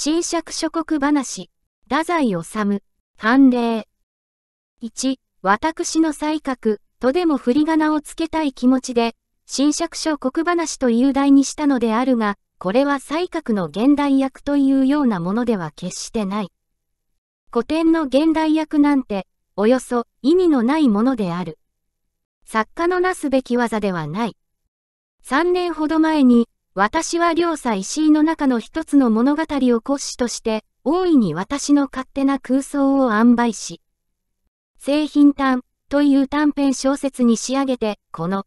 新釈諸国話、太宰治、判例。1、私の才覚、とでも振り仮名をつけたい気持ちで、新釈諸国話という題にしたのであるが、これは才覚の現代役というようなものでは決してない。古典の現代役なんて、およそ意味のないものである。作家のなすべき技ではない。3年ほど前に、私は両者石井の中の一つの物語を骨子として、大いに私の勝手な空想を塩売し、製品短という短編小説に仕上げて、この、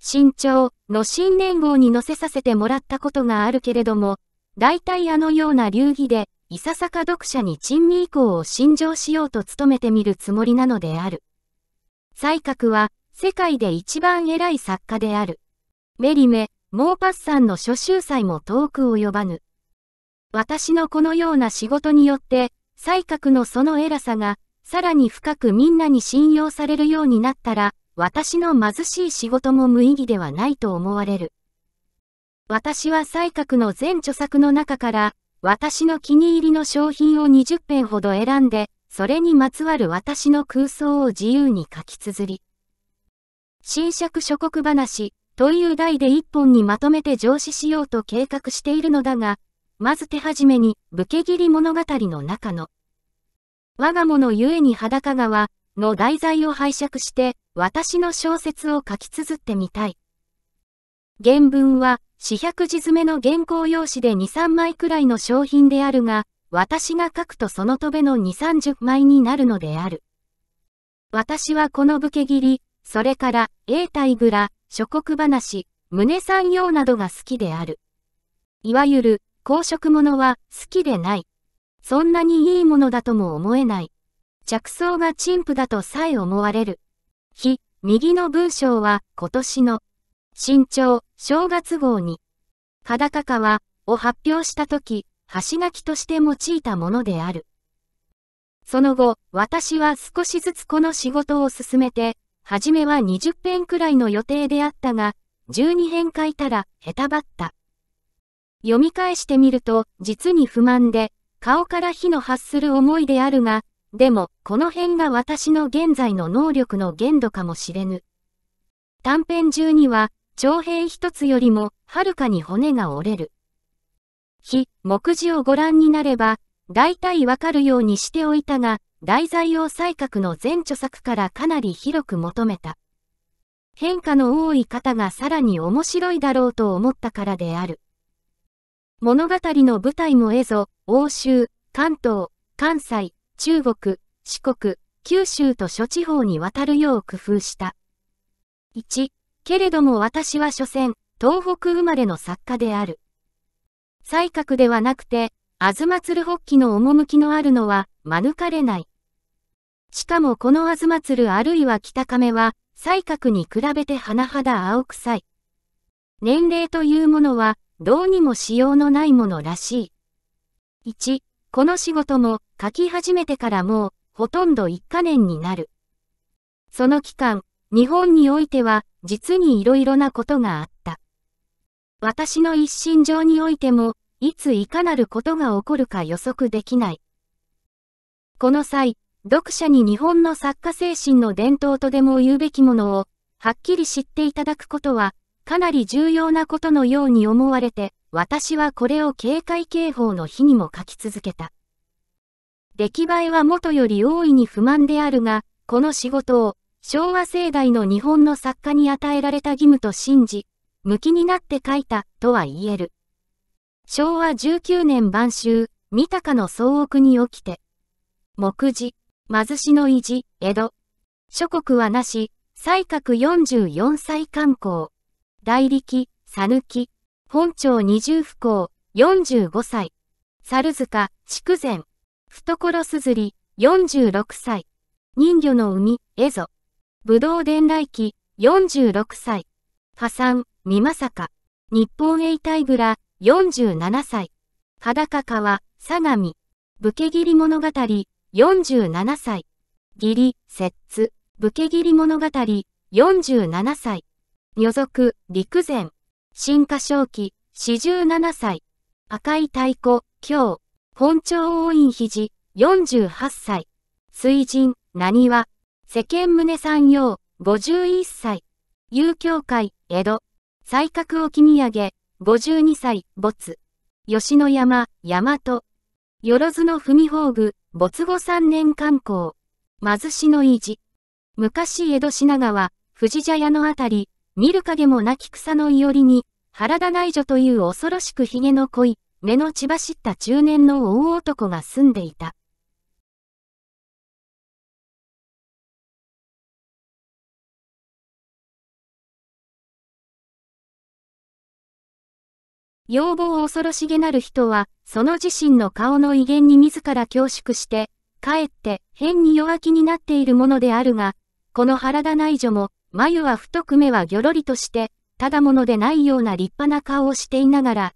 新潮の新年号に載せさせてもらったことがあるけれども、大体あのような流儀で、いささか読者に珍味以降を信条しようと努めてみるつもりなのである。才覚は、世界で一番偉い作家である。メリメ、モーパッサンの諸秀才も遠く及ばぬ。私のこのような仕事によって、才覚のその偉さが、さらに深くみんなに信用されるようになったら、私の貧しい仕事も無意義ではないと思われる。私は才覚の全著作の中から、私の気に入りの商品を20編ほど選んで、それにまつわる私の空想を自由に書き綴り。新釈諸国話、という題で一本にまとめて上司しようと計画しているのだが、まず手始めに、武家切り物語の中の、我が物ゆえに裸川の題材を拝借して、私の小説を書き綴ってみたい。原文は、四百字詰めの原稿用紙で二三枚くらいの商品であるが、私が書くとそのとべの二三十枚になるのである。私はこの武家切り、それから、永代蔵、諸国話、胸産業などが好きである。いわゆる、公職者は好きでない。そんなにいいものだとも思えない。着想が陳腐だとさえ思われる。非、右の文章は今年の新潮正月号に、かだかはを発表したとき、書きとして用いたものである。その後、私は少しずつこの仕事を進めて、初めは20編くらいの予定であったが、12編書いたら、へたばった。読み返してみると、実に不満で、顔から火の発する思いであるが、でも、この辺が私の現在の能力の限度かもしれぬ。短編中には、長編一つよりも、はるかに骨が折れる。非、目次をご覧になれば、大体わかるようにしておいたが、題材を才覚の前著作からかなり広く求めた。変化の多い方がさらに面白いだろうと思ったからである。物語の舞台も絵ぞ、欧州、関東、関西、中国、四国、九州と諸地方に渡るよう工夫した。1、けれども私は所詮、東北生まれの作家である。才覚ではなくて、東鶴北旗の趣のあるのは免れない。しかもこのアズマツルあるいは北亀は、才覚に比べて甚だ青臭い。年齢というものは、どうにもしようのないものらしい。1、この仕事も書き始めてからもう、ほとんど1か年になる。その期間、日本においては、実に色々なことがあった。私の一心上においても、いついかなることが起こるか予測できない。この際、読者に日本の作家精神の伝統とでも言うべきものを、はっきり知っていただくことは、かなり重要なことのように思われて、私はこれを警戒警報の日にも書き続けた。出来栄えは元より大いに不満であるが、この仕事を、昭和世代の日本の作家に与えられた義務と信じ、向きになって書いた、とは言える。昭和19年晩秋、三鷹の総屋に起きて、目次、貧しの意地、江戸。諸国はなし、西角44歳観光。大力、さぬき。本町二重不幸、45歳。猿塚、筑前。懐すずり、46歳。人魚の海、蝦夷。武道伝来期、46歳。破産、美さか。日本永代蔵、47歳。裸川、相模。武家切り物語、47歳。義理、津、武家義理物語、47歳。女族、陸前。新華正期、十七歳。赤い太鼓、京。本朝王院肘、48歳。水神、何は。世間宗三陽、51歳。遊興会、江戸。才覚を君上げ、52歳、没。吉野山、大和。よろずの文宝具、没後三年観光。貧しの意地。昔江戸品川、藤茶屋のあたり、見る影もなき草のいおりに、原田内助という恐ろしく髭の濃い、目の血走った中年の大男が住んでいた。要望を恐ろしげなる人は、その自身の顔の威厳に自ら恐縮して、かえって変に弱気になっているものであるが、この原田内助も、眉は太く目はぎょろりとして、ただものでないような立派な顔をしていながら、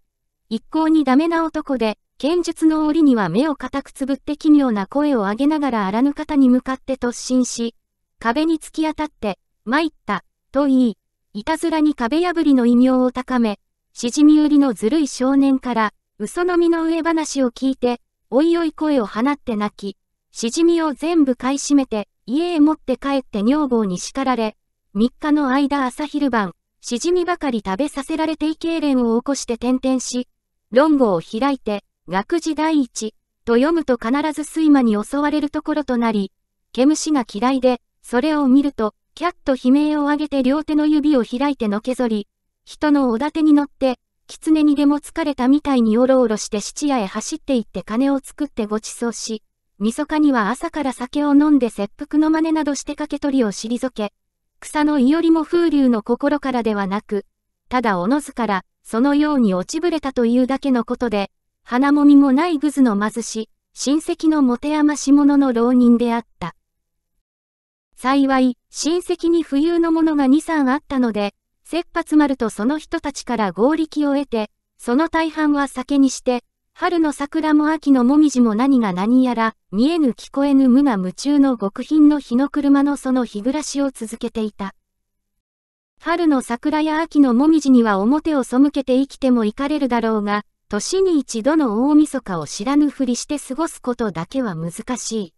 一向にダメな男で、剣術の折には目を固くつぶって奇妙な声を上げながら荒ぬ方に向かって突進し、壁に突き当たって、参った、と言い、いたずらに壁破りの異名を高め、しじみ売りのずるい少年から、嘘の身の上話を聞いて、おいおい声を放って泣き、しじみを全部買い占めて、家へ持って帰って女房に叱られ、3日の間朝昼晩、しじみばかり食べさせられて胃痙攣を起こして転々し、論語を開いて、学字第一、と読むと必ず睡魔に襲われるところとなり、毛虫が嫌いで、それを見ると、キャッと悲鳴を上げて両手の指を開いてのけぞり、人のおだてに乗って、狐にでも疲れたみたいにおろおろして質屋へ走って行って金を作ってご馳走し、晦日には朝から酒を飲んで切腹の真似などして掛け取りを退け、草のいよりも風流の心からではなく、ただおのずから、そのように落ちぶれたというだけのことで、花もみもないぐずの貧し、親戚の持て余し者の浪人であった。幸い、親戚に浮遊のものが二三あったので、切羽るとその人たちから合力を得て、その大半は酒にして、春の桜も秋のもみじも何が何やら、見えぬ聞こえぬ無我夢中の極貧の日の車のその日暮らしを続けていた。春の桜や秋のもみじには表を背けて生きても行かれるだろうが、年に一度の大晦日を知らぬふりして過ごすことだけは難し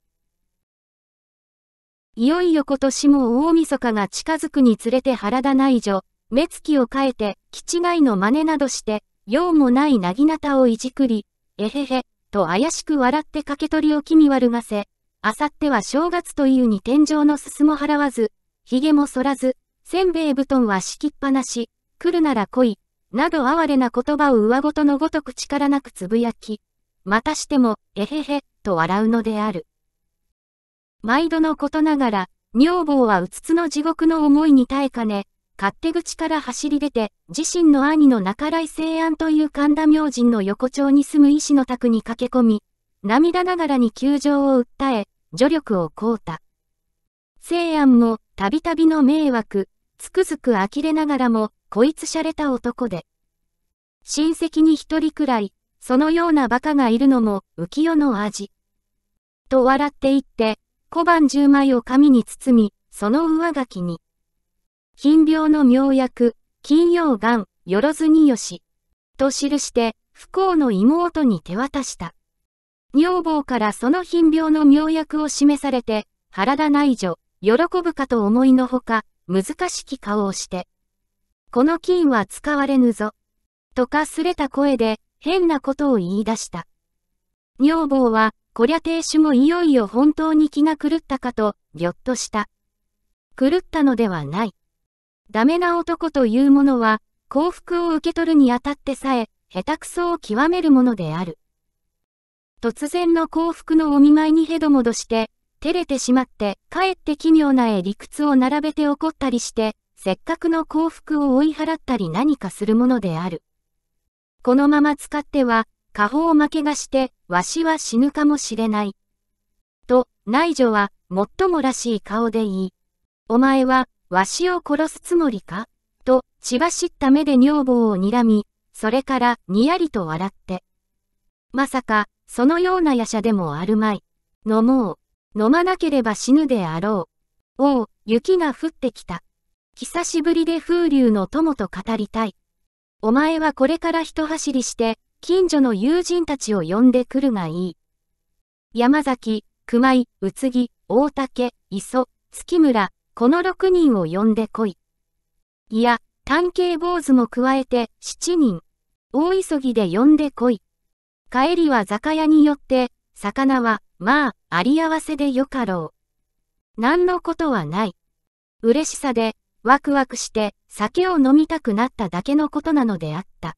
い。いよいよ今年も大晦日が近づくにつれて原田内助、目つきを変えて、気違いの真似などして、用もないなぎなたをいじくり、えへへ、と怪しく笑って駆け取りを気味悪がせ、あさっては正月というに天井のすすも払わず、髭も剃らず、せんべい布団は敷きっぱなし、来るなら来い、など哀れな言葉を上ごとのごとく力なくつぶやき、またしても、えへへ、と笑うのである。毎度のことながら、女房はうつつの地獄の思いに耐えかね、勝手口から走り出て、自身の兄の中来聖安という神田明神の横丁に住む医師の宅に駆け込み、涙ながらに窮状を訴え、助力を請うた。聖安も、たびたびの迷惑、つくづく呆れながらも、こいつ洒落た男で。親戚に一人くらい、そのような馬鹿がいるのも、浮世の味。と笑って言って、小判十枚を紙に包み、その上書きに。禁病の妙薬、金曜岩、よろずによし。と記して、不幸の妹に手渡した。女房からその貧病の妙薬を示されて、な田内助、喜ぶかと思いのほか、難しき顔をして。この金は使われぬぞ。とかすれた声で、変なことを言い出した。女房は、こりゃ亭主もいよいよ本当に気が狂ったかと、ぎょっとした。狂ったのではない。ダメな男というものは、幸福を受け取るにあたってさえ、下手くそを極めるものである。突然の幸福のお見舞いにヘド戻して、照れてしまって、かえって奇妙な絵理屈を並べて怒ったりして、せっかくの幸福を追い払ったり何かするものである。このまま使っては、過方負けがして、わしは死ぬかもしれない。と、内助は、最もらしい顔で言い。お前は、わしを殺すつもりかと血走った目で女房を睨み、それからにやりと笑って。まさか、そのような夜叉でもあるまい。飲もう。飲まなければ死ぬであろう。おう、雪が降ってきた。久しぶりで風流の友と語りたい。お前はこれから一走りして、近所の友人たちを呼んでくるがいい。山崎、熊井、宇津木、大竹、磯、月村、この6人を呼んでこい。いや、探偵坊主も加えて7人。大急ぎで呼んでこい。帰りは酒屋によって、魚は、まあ、あり合わせでよかろう。何のことはない。嬉しさで、ワクワクして酒を飲みたくなっただけのことなのであった。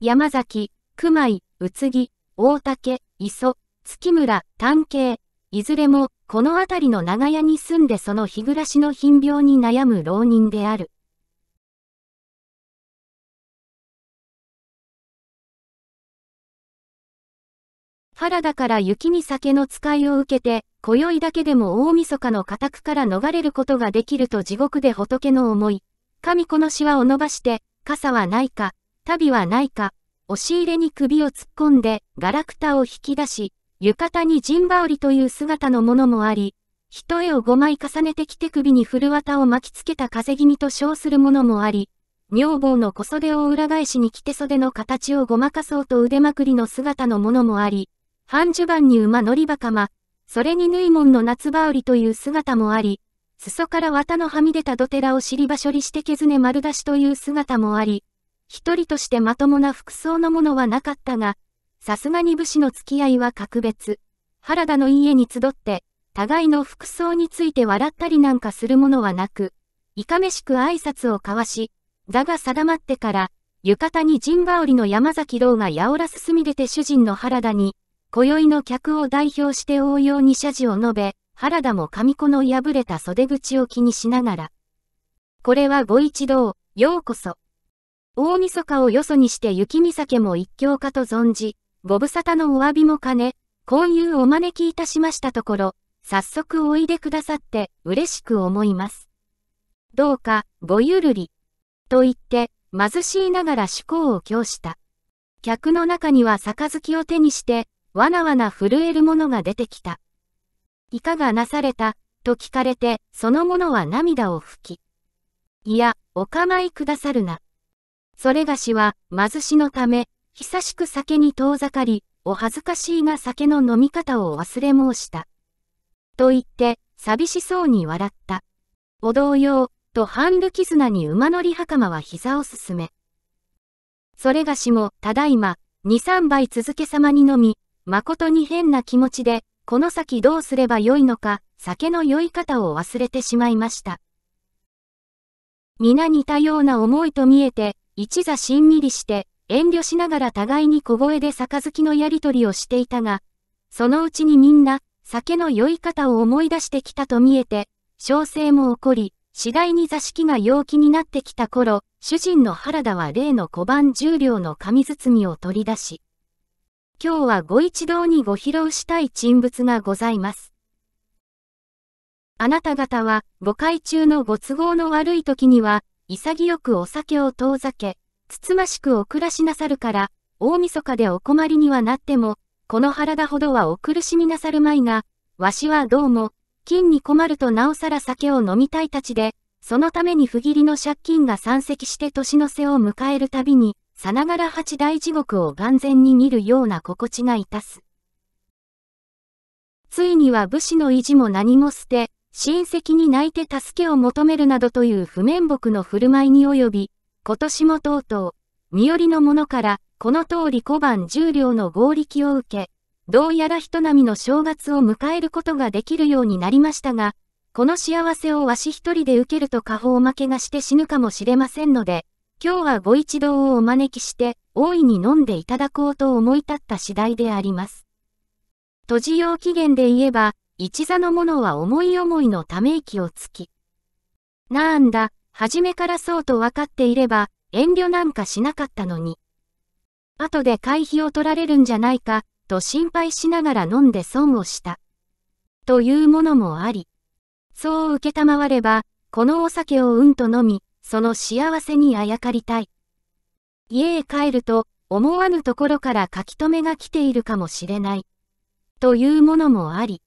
山崎、熊井、宇津木、大竹、磯、月村、探偵、いずれも、この辺りの長屋に住んでその日暮らしの貧病に悩む浪人である。原田から雪に酒の使いを受けて、今宵だけでも大晦日の家宅から逃れることができると地獄で仏の思い、神子のしわを伸ばして、傘はないか、足袋はないか、押し入れに首を突っ込んで、ガラクタを引き出し、浴衣に陣羽織という姿のものもあり、一重を5枚重ねて着て首に古綿を巻きつけた風気味と称するものもあり、女房の小袖を裏返しに着て袖の形をごまかそうと腕まくりの姿のものもあり、半襦袢に馬乗りばかま、それに縫い物の夏羽織という姿もあり、裾から綿のはみ出た土手らを尻場処理して削ね丸出しという姿もあり、一人としてまともな服装のものはなかったが、さすがに武士の付き合いは格別。原田の家に集って、互いの服装について笑ったりなんかするものはなく、いかめしく挨拶を交わし、座が定まってから、浴衣に陣羽織の山崎郎が八百すみ出て主人の原田に、今宵の客を代表して応用に謝辞を述べ、原田も上子の破れた袖口を気にしながら。これはご一同、ようこそ。大晦日をよそにして雪見酒も一興かと存じ、ご無沙汰のお詫びも兼ね、いうお招きいたしましたところ、早速おいでくださって嬉しく思います。どうか、ごゆるり。と言って、貧しいながら趣向を供した。客の中には杯を手にして、わなわな震えるものが出てきた。いかがなされたと聞かれて、その者は涙を拭き。いや、お構いくださるな。それがしは、貧しのため、久しく酒に遠ざかり、お恥ずかしいが酒の飲み方を忘れ申した。と言って、寂しそうに笑った。お同様、とンル絆に馬乗り袴は膝を進め。それがしも、ただいま、二三杯続け様に飲み、誠に変な気持ちで、この先どうすればよいのか、酒の酔い方を忘れてしまいました。皆似たような思いと見えて、一座しんみりして、遠慮しながら互いに小声で杯のやりとりをしていたが、そのうちにみんな、酒の酔い方を思い出してきたと見えて、小生も起こり、次第に座敷が陽気になってきた頃、主人の原田は例の小判十両の紙包みを取り出し、今日はご一同にご披露したい人物がございます。あなた方は、誤解中のご都合の悪い時には、潔くお酒を遠ざけ、つつましくお暮らしなさるから、大晦日でお困りにはなっても、この原田ほどはお苦しみなさるまいが、わしはどうも、金に困るとなおさら酒を飲みたいたちで、そのために不義理の借金が山積して年の瀬を迎えるたびに、さながら八大地獄を眼前に見るような心地がいたす。ついには武士の意地も何も捨て、親戚に泣いて助けを求めるなどという不面目の振る舞いに及び、今年もとうとう、身寄りの者から、この通り小判十両の合力を受け、どうやら人並みの正月を迎えることができるようになりましたが、この幸せをわし一人で受けると過方負けがして死ぬかもしれませんので、今日はご一同をお招きして、大いに飲んでいただこうと思い立った次第であります。閉じよう期限で言えば、一座の者は思い思いのため息をつき。なんだ、初めからそうと分かっていれば、遠慮なんかしなかったのに。後で会費を取られるんじゃないか、と心配しながら飲んで損をした。というものもあり。そう受けたまわれば、このお酒をうんと飲み、その幸せにあやかりたい。家へ帰ると、思わぬところから書き留めが来ているかもしれない。というものもあり、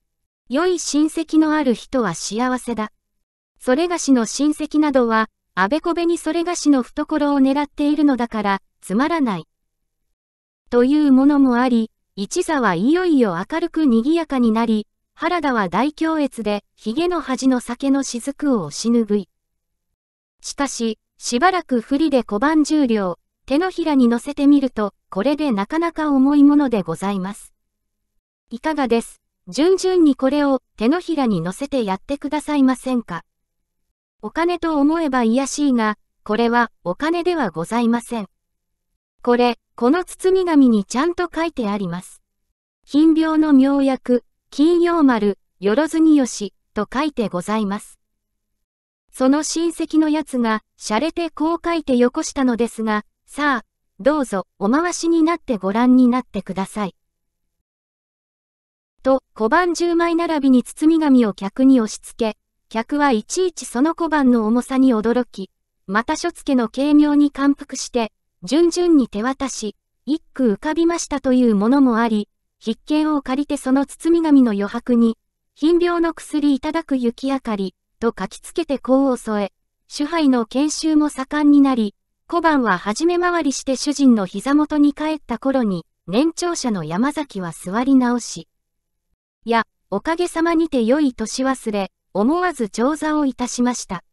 良い親戚のある人は幸せだ。それがしの親戚などは、あべこべにそれがしの懐を狙っているのだから、つまらない。というものもあり、一座はいよいよ明るく賑やかになり、原田は大強越で、髭の端の酒の雫を押し拭い。しかし、しばらく不利で小判重量、手のひらに乗せてみると、これでなかなか重いものでございます。いかがです順々にこれを手のひらに乗せてやってくださいませんかお金と思えば癒しいが、これはお金ではございません。これ、この包み紙にちゃんと書いてあります。貧病の妙薬、金曜丸、よろずによし、と書いてございます。その親戚のやつが、洒落てこう書いてよこしたのですが、さあ、どうぞ、お回しになってご覧になってください。と、小判10枚並びに包み紙を客に押し付け、客はいちいちその小判の重さに驚き、また書付けの軽妙に感服して、順々に手渡し、一句浮かびましたというものもあり、筆見を借りてその包み紙の余白に、貧病の薬いただく雪明かり、と書きつけて功を添え、主配の研修も盛んになり、小判は初め回りして主人の膝元に帰った頃に、年長者の山崎は座り直し、や、おかげさまにて良い年忘れ、思わず調座をいたしました。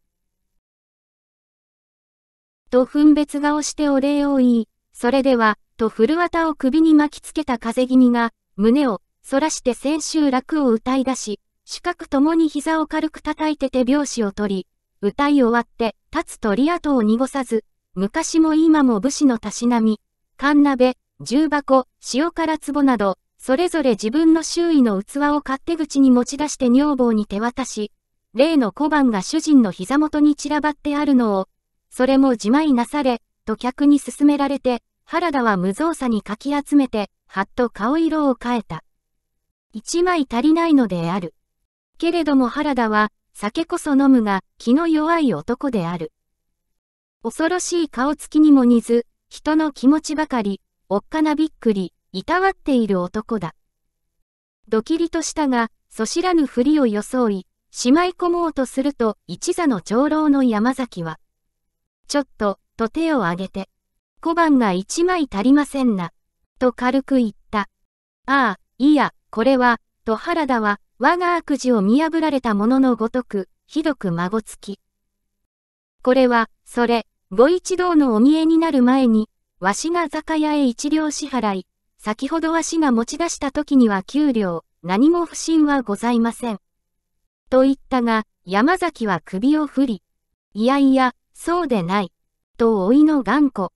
と分別顔してお礼を言い、それでは、と古綿を首に巻きつけた風気味が、胸を、反らして千秋楽を歌い出し、四角ともに膝を軽く叩いて手拍子を取り、歌い終わって、立つ鳥跡を濁さず、昔も今も武士のたしなみ、缶鍋、重箱、塩辛壺など、それぞれ自分の周囲の器を勝手口に持ち出して女房に手渡し、例の小判が主人の膝元に散らばってあるのを、それも自前なされ、と客に勧められて、原田は無造作にかき集めて、はっと顔色を変えた。一枚足りないのである。けれども原田は、酒こそ飲むが、気の弱い男である。恐ろしい顔つきにも似ず、人の気持ちばかり、おっかなびっくり、いたわっている男だ。ドキリとしたが、そしらぬふりを装い、しまい込もうとすると一座の長老の山崎は、ちょっと、と手を挙げて、小判が一枚足りませんな、と軽く言った。ああ、いや、これは、と原田は、我が悪事を見破られたもののごとく、ひどく孫つき。これは、それ、ご一同のお見えになる前に、わしが酒屋へ一両支払い、先ほどは市が持ち出した時には給料、何も不審はございません。と言ったが、山崎は首を振り、いやいや、そうでない。と老いの頑固。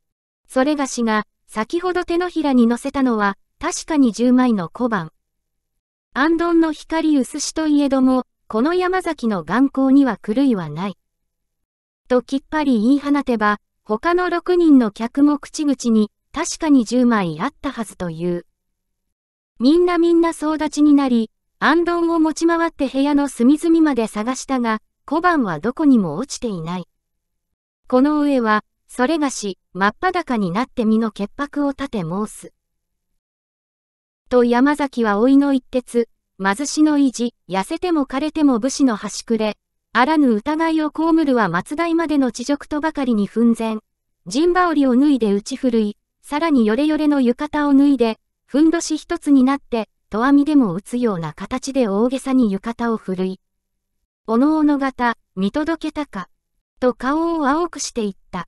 それがしが、先ほど手のひらに乗せたのは、確かに十枚の小判。アンの光薄しといえども、この山崎の眼光には狂いはない。ときっぱり言い放てば、他の六人の客も口々に、確かに10枚あったはずという。みんなみんな総立ちになり、暗論を持ち回って部屋の隅々まで探したが、小判はどこにも落ちていない。この上は、それがし、真っ裸になって身の潔白を立て申す。と山崎は老いの一徹、貧しの維持、痩せても枯れても武士の端くれ、あらぬ疑いを被るは松代までの地辱とばかりに奮然、陣羽織を脱いで打ち振るい、さらにヨレヨレの浴衣を脱いで、ふんどし一つになって、と網でも打つような形で大げさに浴衣を振るい、おのおの型、見届けたか、と顔を青くしていった。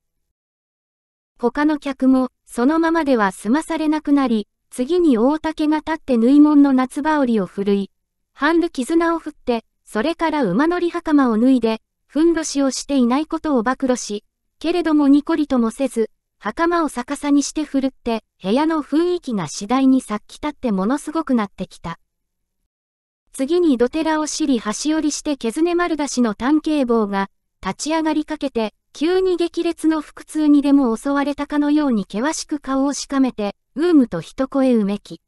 他の客も、そのままでは済まされなくなり、次に大竹が立って縫い門の夏羽織を振るい、ハンル絆を振って、それから馬乗り袴を脱いで、ふんどしをしていないことを暴露し、けれどもニコリともせず、袴を逆さにして振るって、部屋の雰囲気が次第にっき立ってものすごくなってきた。次に土寺を知り端折りしてケズネ丸出しの探警棒が、立ち上がりかけて、急に激烈の腹痛にでも襲われたかのように険しく顔をしかめて、うーむと一声うめき。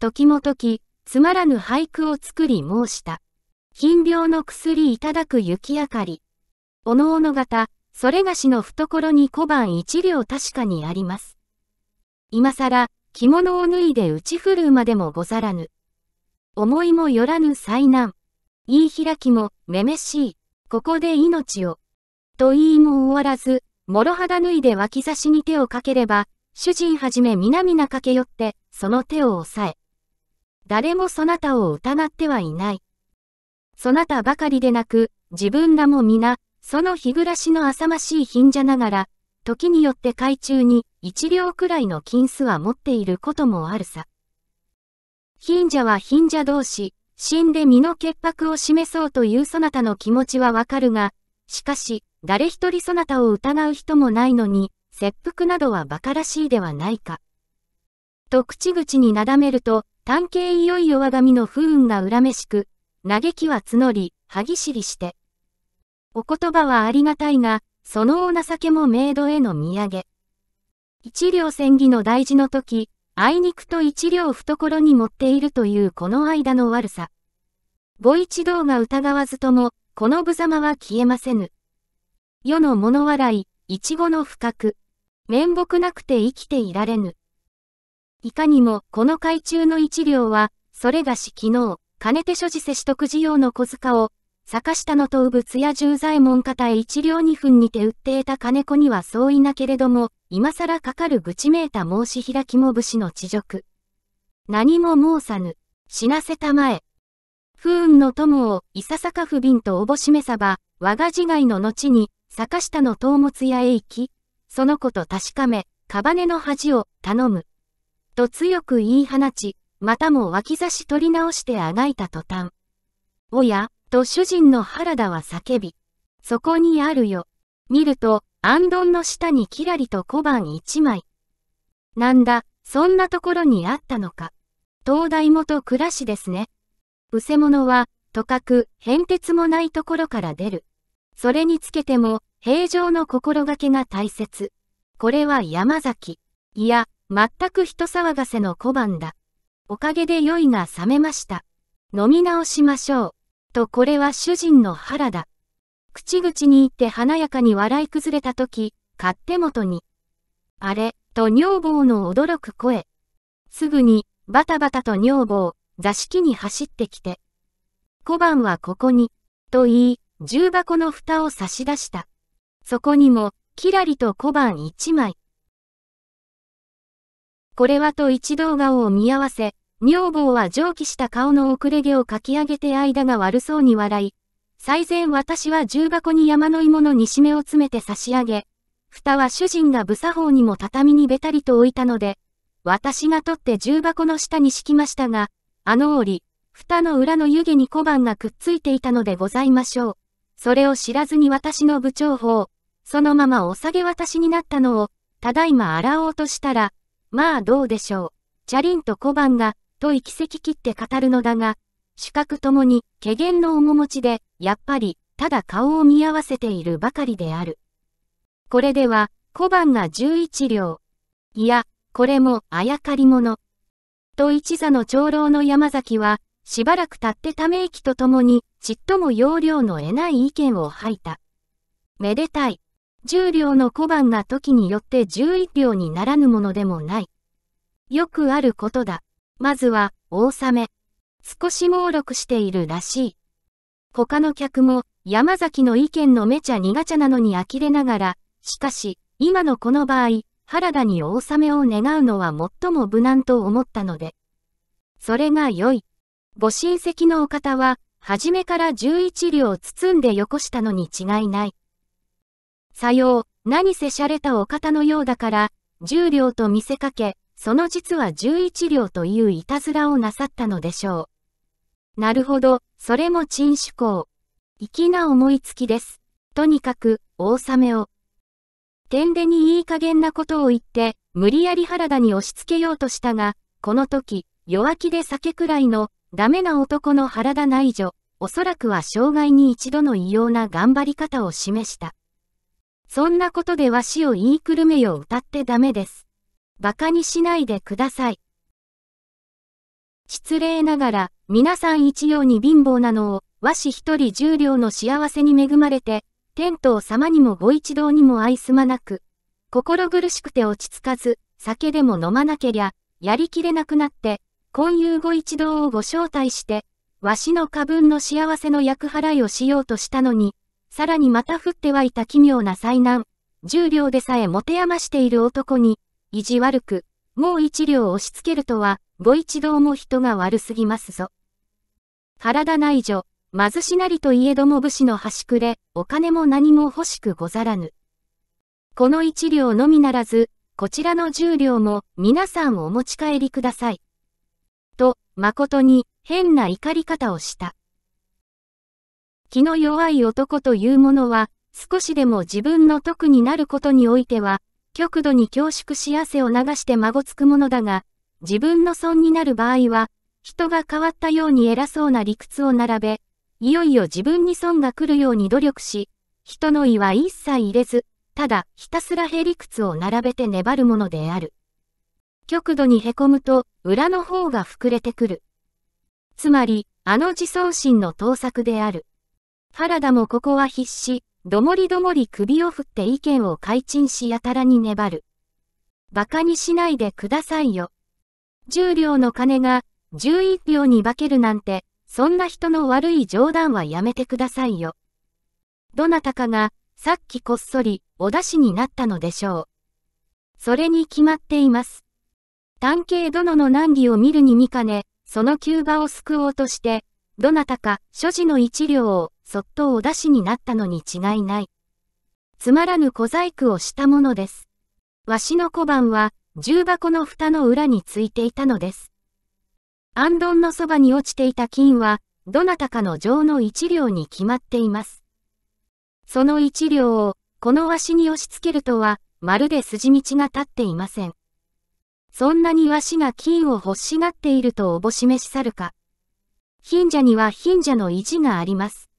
時も時、つまらぬ俳句を作り申した。貧病の薬いただく雪明かり。おのおの型、それがしの懐に小判一両確かにあります。今さら、着物を脱いで打ち振るうまでもござらぬ。思いもよらぬ災難。言い開きも、めめしい。ここで命を。と言いも終わらず、諸肌脱いで脇差しに手をかければ、主人はじめ皆々駆け寄って、その手を押さえ。誰もそなたを疑ってはいない。そなたばかりでなく、自分らも皆、その日暮らしの浅ましい貧者ながら、時によって海中に一両くらいの金子は持っていることもあるさ。貧者は貧者同士、死んで身の潔白を示そうというそなたの気持ちはわかるが、しかし、誰一人そなたを疑う人もないのに、切腹などは馬鹿らしいではないか。と口々になだめると、探偵いよいよ我が身の不運が恨めしく、嘆きは募り、歯ぎしりして。お言葉はありがたいが、そのお情けもメイドへの土産。一両戦議の大事の時、あいにくと一両懐に持っているというこの間の悪さ。ご一同が疑わずとも、この無様は消えませぬ。世の物笑い、いちごの不覚。面目なくて生きていられぬ。いかにも、この海中の一両は、それがし昨日、金手所持せ取得事業の小塚を、坂下の頭部津や十左衛門方へ一両二分にて売って得た金子には相違なけれども、今更かかる愚痴めいた申し開きも武士の恥辱。何も申さぬ、死なせたまえ。不運の友を、いささか不憫とおぼしめさば、我が自害の後に、坂下の頭物屋へ行き、そのこと確かめ、かばねの恥を、頼む。と強く言い放ち、またも脇差し取り直してあがいた途端。おや、と主人の原田は叫び、そこにあるよ。見ると、アンの下にキラリと小判一枚。なんだ、そんなところにあったのか。東大元暮らしですね。うせ者は、とかく、変哲もないところから出る。それにつけても、平常の心がけが大切。これは山崎。いや、全く人騒がせの小判だ。おかげで酔いが覚めました。飲み直しましょう。とこれは主人の腹だ。口々に言って華やかに笑い崩れたとき、勝手元に。あれ、と女房の驚く声。すぐに、バタバタと女房、座敷に走ってきて。小判はここに、と言い、重箱の蓋を差し出した。そこにも、キラリと小判一枚。これはと一動画を見合わせ、女房は上記した顔の遅れ毛をかき上げて間が悪そうに笑い、最前私は重箱に山の芋の煮しめを詰めて差し上げ、蓋は主人が無作法にも畳にべたりと置いたので、私が取って重箱の下に敷きましたが、あの折、蓋の裏の湯気に小判がくっついていたのでございましょう。それを知らずに私の部長法、そのままお下げ私になったのを、ただいま洗おうとしたら、まあどうでしょう。チャリンと小判が、と行き切って語るのだが、主格ともに、怪厳の面持ちで、やっぱり、ただ顔を見合わせているばかりである。これでは、小判が11両。いや、これも、あやかり者。と一座の長老の山崎は、しばらく経ってため息とともに、ちっとも容量の得ない意見を吐いた。めでたい。十両の小判が時によって11両にならぬものでもない。よくあることだ。まずは、大雨。少し猛録しているらしい。他の客も、山崎の意見のめちゃ苦茶なのに呆れながら、しかし、今のこの場合、原田に大雨を願うのは最も無難と思ったので。それが良い。ご親戚のお方は、初めから十一両包んでよこしたのに違いない。さよう、何せ洒落たお方のようだから、十両と見せかけ、その実は11両といういたずらをなさったのでしょう。なるほど、それも陳主公。粋な思いつきです。とにかく、王様を。天でにいい加減なことを言って、無理やり原田に押し付けようとしたが、この時、弱気で酒くらいの、ダメな男の原田内助、おそらくは生涯に一度の異様な頑張り方を示した。そんなことでわしを言いくるめよ歌ってダメです。馬鹿にしないでください。失礼ながら、皆さん一様に貧乏なのを、和紙一人十両の幸せに恵まれて、天道様にもご一同にも愛すまなく、心苦しくて落ち着かず、酒でも飲まなけりゃ、やりきれなくなって、今夕ご一同をご招待して、わしの過分の幸せの役払いをしようとしたのに、さらにまた降ってはいた奇妙な災難、十両でさえ持て余している男に、意地悪く、もう一両押し付けるとは、ご一同も人が悪すぎますぞ。体内助、貧しなりといえども武士の端くれ、お金も何も欲しくござらぬ。この一両のみならず、こちらの十両も皆さんお持ち帰りください。と、誠に変な怒り方をした。気の弱い男というものは、少しでも自分の得になることにおいては、極度に恐縮し汗を流して孫つくものだが、自分の損になる場合は、人が変わったように偉そうな理屈を並べ、いよいよ自分に損が来るように努力し、人の意は一切入れず、ただひたすらへ理屈を並べて粘るものである。極度に凹むと、裏の方が膨れてくる。つまり、あの自尊心の盗作である。原田もここは必死、どもりどもり首を振って意見を改陳しやたらに粘る。馬鹿にしないでくださいよ。十両の金が十一票に化けるなんて、そんな人の悪い冗談はやめてくださいよ。どなたかが、さっきこっそり、お出しになったのでしょう。それに決まっています。探偵殿の難儀を見るに見かね、その急場を救おうとして、どなたか所持の一両をそっとお出しになったのに違いない。つまらぬ小細工をしたものです。わしの小判は、重箱の蓋の裏についていたのです。あんどんのそばに落ちていた金は、どなたかの情の一両に決まっています。その一両を、このわしに押し付けるとは、まるで筋道が立っていません。そんなにわしが金を欲しがっているとおぼしめし去るか。貧者には貧者の意地があります。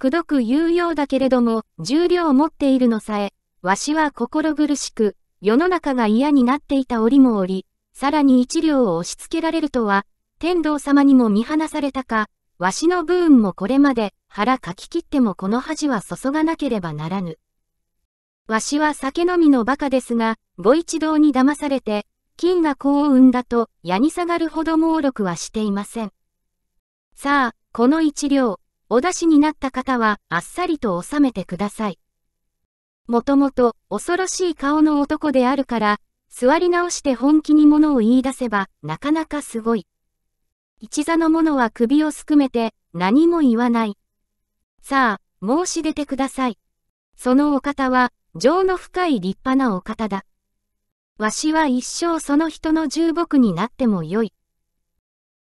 くどく言うようだけれども、重量を持っているのさえ、わしは心苦しく、世の中が嫌になっていた折も折、さらに一両を押し付けられるとは、天道様にも見放されたか、わしのブーンもこれまで腹かき切ってもこの恥は注がなければならぬ。わしは酒飲みの馬鹿ですが、ご一同に騙されて、金が子を産んだと、矢に下がるほど猛録はしていません。さあ、この一両、お出しになった方はあっさりと収めてください。もともと恐ろしい顔の男であるから、座り直して本気に物を言い出せばなかなかすごい。一座の者は首をすくめて何も言わない。さあ、申し出てください。そのお方は、情の深い立派なお方だ。わしは一生その人の重木になってもよい。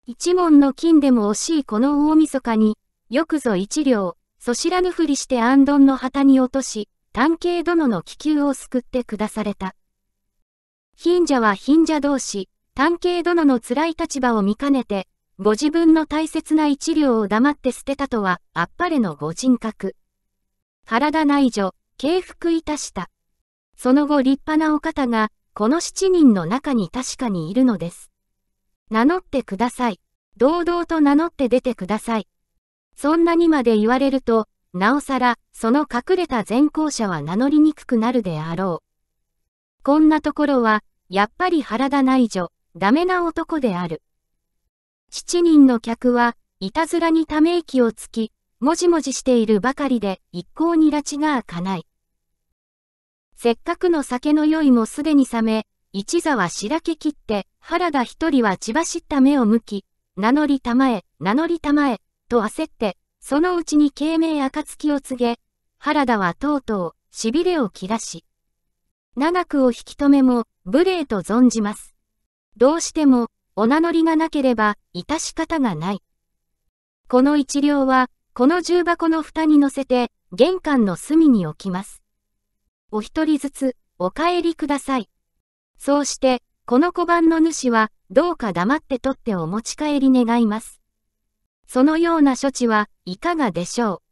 一門の金でも惜しいこの大晦日に、よくぞ一両、そ知らぬふりして安どの旗に落とし、探偵殿の気球を救って下された。貧者は貧者同士、探偵殿の辛い立場を見かねて、ご自分の大切な一両を黙って捨てたとは、あっぱれのご人格。体内助、敬服いたした。その後立派なお方が、この七人の中に確かにいるのです。名乗ってください。堂々と名乗って出てください。そんなにまで言われると、なおさら、その隠れた善行者は名乗りにくくなるであろう。こんなところは、やっぱり原田内助、ダメな男である。七人の客は、いたずらにため息をつき、もじもじしているばかりで一向に拉致が開かない。せっかくの酒の酔いもすでに冷め、一座は白けきって、原田一人は血走った目を向き、名乗りたまえ、名乗りたまえ、と焦って、そのうちに慶明暁を告げ、原田はとうとう、痺れを切らし、長くを引き止めも、無礼と存じます。どうしても、お名乗りがなければ、致し方がない。この一両は、この重箱の蓋に乗せて、玄関の隅に置きます。お一人ずつ、お帰りください。そうして、この小判の主は、どうか黙って取ってお持ち帰り願います。そのような処置はいかがでしょう。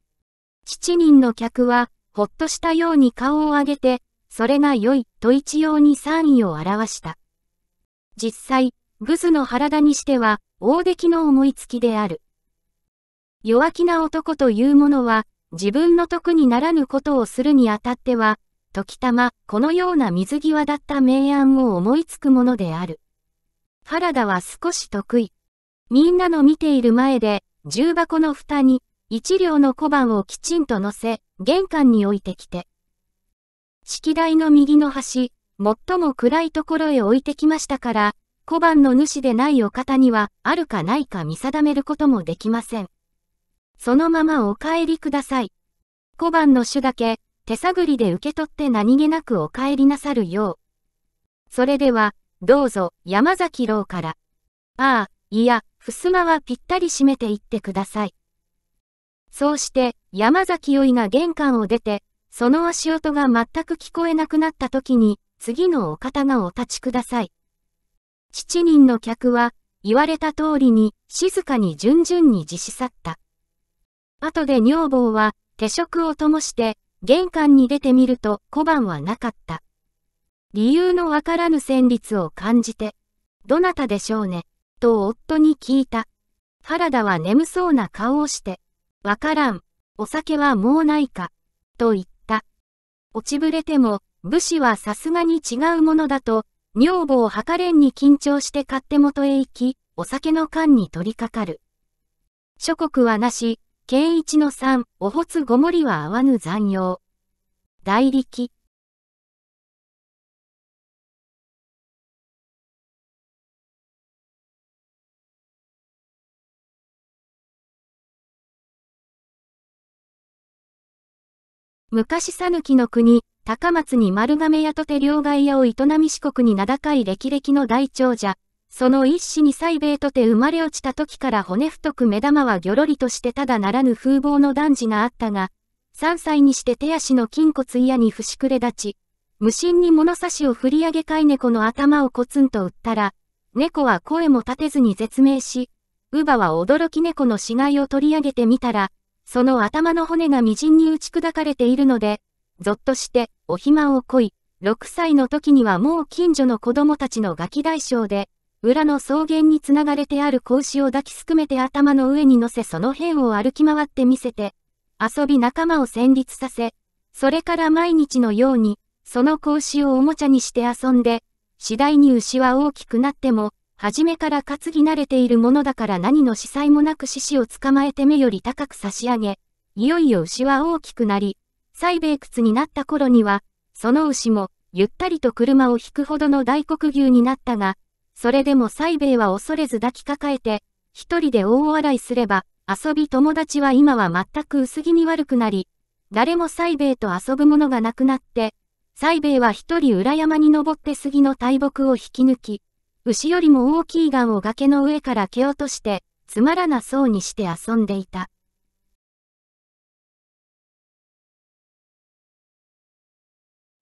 七人の客は、ほっとしたように顔を上げて、それが良いと一様に賛意を表した。実際、グズの原田にしては、大出来の思いつきである。弱気な男というものは、自分の得にならぬことをするにあたっては、時たま、このような水際だった明暗を思いつくものである。原田は少し得意。みんなの見ている前で、重箱の蓋に一両の小判をきちんと乗せ、玄関に置いてきて。式台の右の端、最も暗いところへ置いてきましたから、小判の主でないお方には、あるかないか見定めることもできません。そのままお帰りください。小判の主だけ、手探りで受け取って何気なくお帰りなさるよう。それでは、どうぞ、山崎郎から。ああ、いや、襖はぴったり閉めていってください。そうして、山崎よいが玄関を出て、その足音が全く聞こえなくなった時に、次のお方がお立ちください。七人の客は、言われた通りに、静かに順々に自死去った。後で女房は、手職を灯して、玄関に出てみると小判はなかった。理由のわからぬ旋律を感じて、どなたでしょうね。と夫に聞いた。原田は眠そうな顔をして、わからん、お酒はもうないか、と言った。落ちぶれても、武士はさすがに違うものだと、女房はかれんに緊張して勝手元へ行き、お酒の缶に取りかかる。諸国はなし、圭一の三、おほつごもりは合わぬ残用。大力。昔さぬきの国、高松に丸亀屋とて両替屋を営み四国に名高い歴々の大長者、その一子に西米とて生まれ落ちた時から骨太く目玉はぎょろりとしてただならぬ風貌の男児があったが、三歳にして手足の筋骨嫌に節くれ立ち、無心に物差しを振り上げ飼い猫の頭をコツンと打ったら、猫は声も立てずに絶命し、乳母は驚き猫の死骸を取り上げてみたら、その頭の骨が微塵に打ち砕かれているので、ぞっとして、お暇をこい、6歳の時にはもう近所の子供たちのガキ大将で、裏の草原につながれてある子牛を抱きすくめて頭の上に乗せその辺を歩き回ってみせて、遊び仲間を戦慄させ、それから毎日のように、その子牛をおもちゃにして遊んで、次第に牛は大きくなっても、初めから担ぎ慣れているものだから何の司祭もなく獅子を捕まえて目より高く差し上げ、いよいよ牛は大きくなり、最米靴になった頃には、その牛も、ゆったりと車を引くほどの大黒牛になったが、それでも西米は恐れず抱きかかえて、一人で大笑いすれば、遊び友達は今は全く薄気味悪くなり、誰も西米と遊ぶものがなくなって、西米は一人裏山に登って杉の大木を引き抜き、牛よりも大きいガンを崖の上から蹴落として、つまらなそうにして遊んでいた。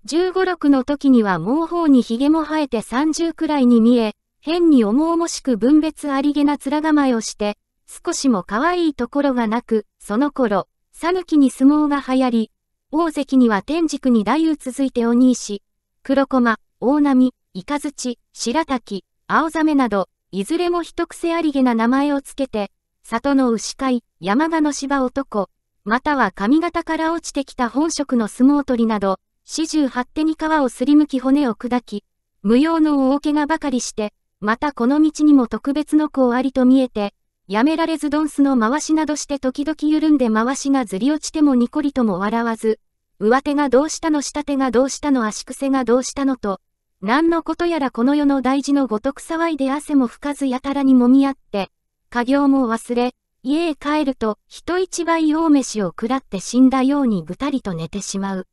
15、六の時にはもう頬に髭も生えて30くらいに見え、変に重々しく分別ありげな面構えをして、少しも可愛いところがなく、その頃、讃岐に相撲が流行り、大関には天竺に大雨続いて鬼石、黒駒、大波、イカズチ、白滝、青ザメなど、いずれも一癖ありげな名前をつけて、里の牛飼い、山鹿の芝男、または髪型から落ちてきた本職の相撲取りなど、四十八手に皮をすりむき骨を砕き、無用の大怪我ばかりして、またこの道にも特別の子ありと見えて、やめられずドンスの回しなどして時々緩んで回しがずり落ちてもニコリとも笑わず、上手がどうしたの下手がどうしたの足癖がどうしたのと、何のことやらこの世の大事のごとく騒いで汗も拭かずやたらにもみ合って、家業も忘れ、家へ帰ると人一倍大飯を食らって死んだようにぐたりと寝てしまう。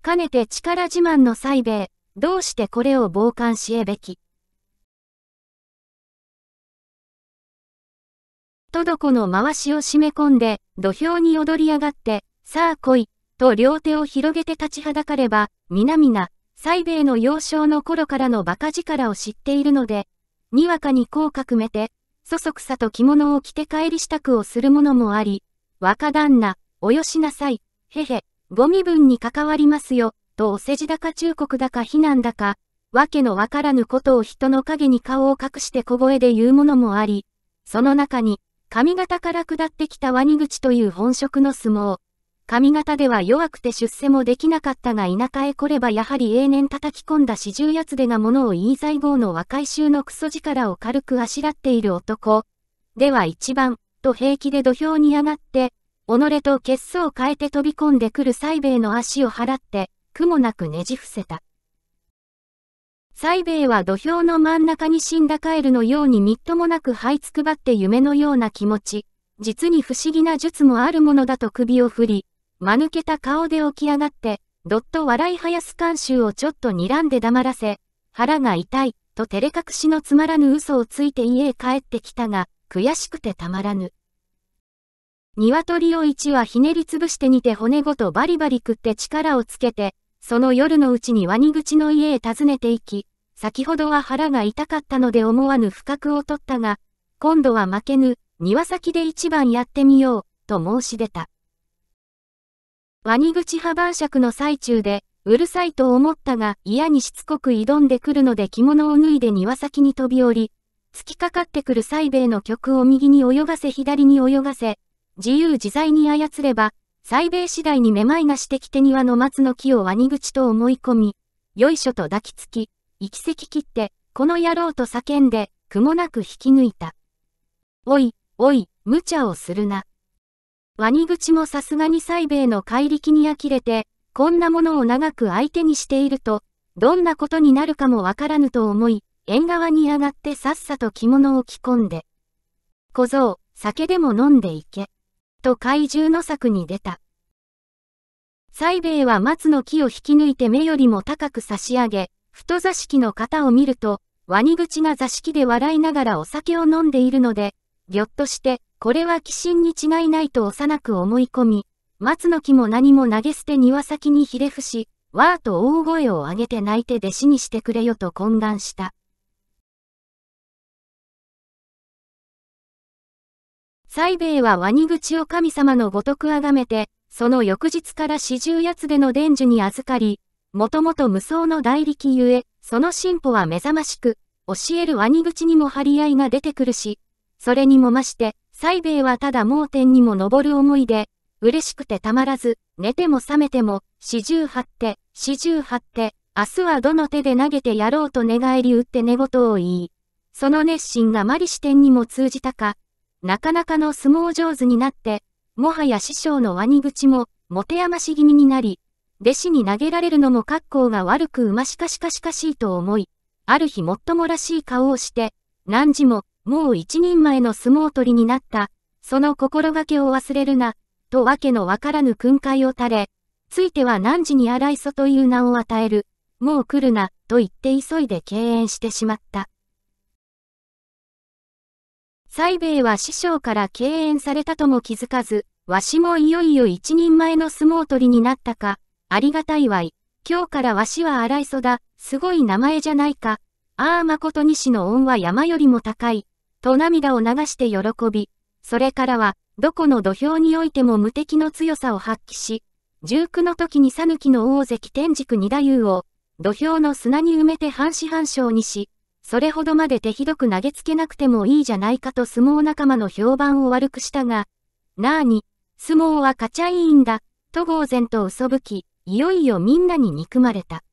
かねて力自慢の西米、どうしてこれを傍観しえべき。とどこの回しを締め込んで、土俵に踊り上がって、さあ来い、と両手を広げて立ちはだかれば、皆々、西米の幼少の頃からの馬鹿力を知っているので、にわかに口角めて、そそくさと着物を着て帰り支度をするものもあり、若旦那、およしなさい、へへ、ご身分に関わりますよ、とお世辞だか忠告だか非難だか、わけのわからぬことを人の影に顔を隠して小声で言うものもあり、その中に、髪型から下ってきたワニ口という本職の相撲、上方では弱くて出世もできなかったが田舎へ来ればやはり永年叩き込んだ四十奴つでが物を言い在郷の若い衆のクソ力を軽くあしらっている男。では一番、と平気で土俵に上がって、己と血相を変えて飛び込んでくる西米の足を払って、苦もなくねじ伏せた。西兵衛は土俵の真ん中に死んだカエルのようにみっともなく這いつくばって夢のような気持ち、実に不思議な術もあるものだと首を振り、間抜けた顔で起き上がって、どっと笑い生やす監修をちょっと睨んで黙らせ、腹が痛い、と照れ隠しのつまらぬ嘘をついて家へ帰ってきたが、悔しくてたまらぬ。鶏を一羽ひねりつぶして煮て骨ごとバリバリ食って力をつけて、その夜のうちにワニ口の家へ訪ねていき、先ほどは腹が痛かったので思わぬ不覚を取ったが、今度は負けぬ、庭先で一番やってみよう、と申し出た。ワニ口派晩酌の最中で、うるさいと思ったが嫌にしつこく挑んでくるので着物を脱いで庭先に飛び降り、突きかかってくる西米の曲を右に泳がせ左に泳がせ、自由自在に操れば、西米次第にめまいがしてきて庭の松の木をワニ口と思い込み、よいしょと抱きつき、行き席切って、この野郎と叫んで、くもなく引き抜いた。おい、おい、無茶をするな。ワニ口もさすがに西米の怪力に呆れて、こんなものを長く相手にしていると、どんなことになるかもわからぬと思い、縁側に上がってさっさと着物を着込んで、小僧、酒でも飲んでいけ、と怪獣の策に出た。西米は松の木を引き抜いて目よりも高く差し上げ、太座敷の方を見ると、ワニ口が座敷で笑いながらお酒を飲んでいるので、ぎょっとして、これは鬼神に違いないと幼く思い込み、松の木も何も投げ捨て庭先にひれ伏し、わーと大声を上げて泣いて弟子にしてくれよと懇願した。西米はワニ口を神様のごとくあがめて、その翌日から四十八での伝授に預かり、もともと無双の代力ゆえ、その進歩は目覚ましく、教えるワニ口にも張り合いが出てくるし、それにもまして、西米はただ盲点にも上る思いで、嬉しくてたまらず、寝ても覚めても、四十八手、四十八手、明日はどの手で投げてやろうと寝返り打って寝言を言い、その熱心がマリ視点にも通じたか、なかなかの相撲上手になって、もはや師匠のワニ口も、持て余し気味になり、弟子に投げられるのも格好が悪く馬しかしかしかしいと思い、ある日もっともらしい顔をして、何時も、もう一人前の相撲取りになった、その心がけを忘れるな、とわけのわからぬ訓戒を垂れ、ついては何時に荒磯という名を与える、もう来るな、と言って急いで敬遠してしまった。西米は師匠から敬遠されたとも気づかず、わしもいよいよ一人前の相撲取りになったか、ありがたいわい。今日からわしは荒磯だ、すごい名前じゃないか。ああ誠西の恩は山よりも高い。と涙を流して喜び、それからは、どこの土俵においても無敵の強さを発揮し、19の時に讃岐の大関天竺二太夫を、土俵の砂に埋めて半死半生にし、それほどまで手ひどく投げつけなくてもいいじゃないかと相撲仲間の評判を悪くしたが、なあに、相撲は勝ちゃいいんだ、と呆然と嘘吹き、いよいよみんなに憎まれた。